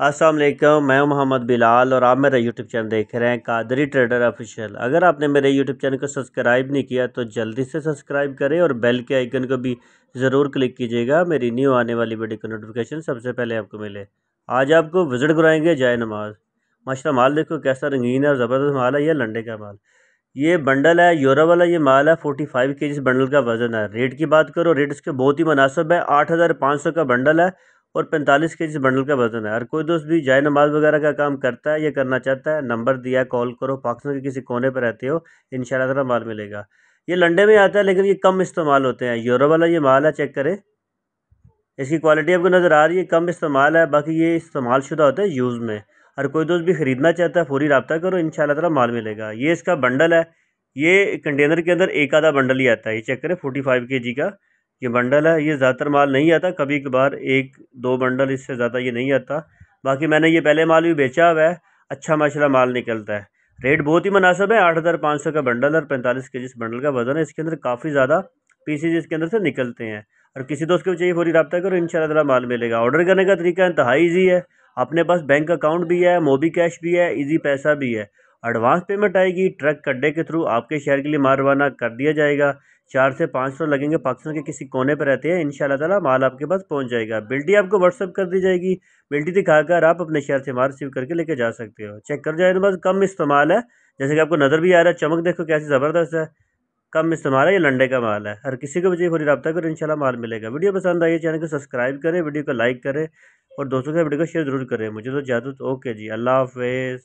असलम मैं मोहम्मद बिलाल और आप मेरा यूट्यूब चैनल देख रहे हैं कादरी ट्रेडर ऑफिशियल अगर आपने मेरे यूट्यूब चैनल को सब्सक्राइब नहीं किया तो जल्दी से सब्सक्राइब करें और बेल के आइकन को भी ज़रूर क्लिक कीजिएगा मेरी न्यू आने वाली वीडियो का नोटिफिकेशन सबसे पहले आपको मिले आज आपको विज़िट कराएंगे जाय नमाज माशा माल देखो कैसा रंगीन है और ज़बरदस्त माल है यह लंडे का माल ये बंडल है यूरो वाला ये माल है फोर्टी फाइव के बंडल का वज़न है रेट की बात करो रेट इसके बहुत ही मुनासब है आठ हज़ार पाँच सौ का बंडल है और पैंतालीस के जी बंडल का वज़न है हर कोई दोस्त भी जाए नमाज वगैरह का काम करता है या करना चाहता है नंबर दिया कॉल करो पाकिस्तान के किसी कोने पर रहते हो इन शाला माल मिलेगा ये लंडे में आता है लेकिन ये कम इस्तेमाल होते हैं यूरो वाला ये माल है चेक करें इसकी क्वालिटी आपको नज़र आ रही है कम इस्तेमाल है बाकी ये इस्तेमाल शुदा होता है यूज़ में हर कोई दोस्त भी ख़रीदना चाहता है फौरी रबता करो इन शाला माल मिलेगा ये इसका बंडल है ये कंटेनर के अंदर एक आधा बंडल ही आता है ये चेक करें फोर्टी फाइव के जी का ये बंडल है ये ज़्यादातर माल नहीं आता कभी कभार एक दो बंडल इससे ज़्यादा ये नहीं आता बाकी मैंने ये पहले माल भी बेचा हुआ है अच्छा माशाल्लाह माल निकलता है रेट बहुत ही मुनासब है आठ हज़ार पाँच सौ का बंडल और पैंतालीस के जिस बंडल का वजन है इसके अंदर काफ़ी ज़्यादा पीसीज इसके अंदर से निकलते हैं और किसी दोस्त को चाहिए फौरी रबा करो इन शाला माल मिलेगा ऑर्डर करने का तरीका इंतहा ईजी है अपने पास बैंक अकाउंट भी है मोबी कैश भी है ईजी पैसा भी है एडवांस पेमेंट आएगी ट्रक कड्डे के थ्रू आपके शहर के लिए माल रवाना कर दिया जाएगा चार से पाँच सौ लगेंगे पाकिस्तान के किसी कोने पर रहते हैं इन तला माल आपके पास पहुंच जाएगा बिल्टी आपको व्हाट्सअप कर दी जाएगी बिल्टी दिखाकर आप अपने शहर से माल रिसीव करके लेके जा सकते हो चेक कर जाए तो बस कम इस्तेमाल है जैसे कि आपको नज़र भी आ रहा है चमक देखो कैसे ज़बरदस्त है कम इस्तेमाल है ये लंडे का माल है हर किसी को मुझे फोरी रब्ता करो इन माल मिलेगा वीडियो पसंद आई है चैनल को सब्सक्राइब करें वीडियो को लाइक करें और दोस्तों के वीडियो को शेयर जरूर करें मुझे तो जादू ओके जी अल्लाह हाफिज़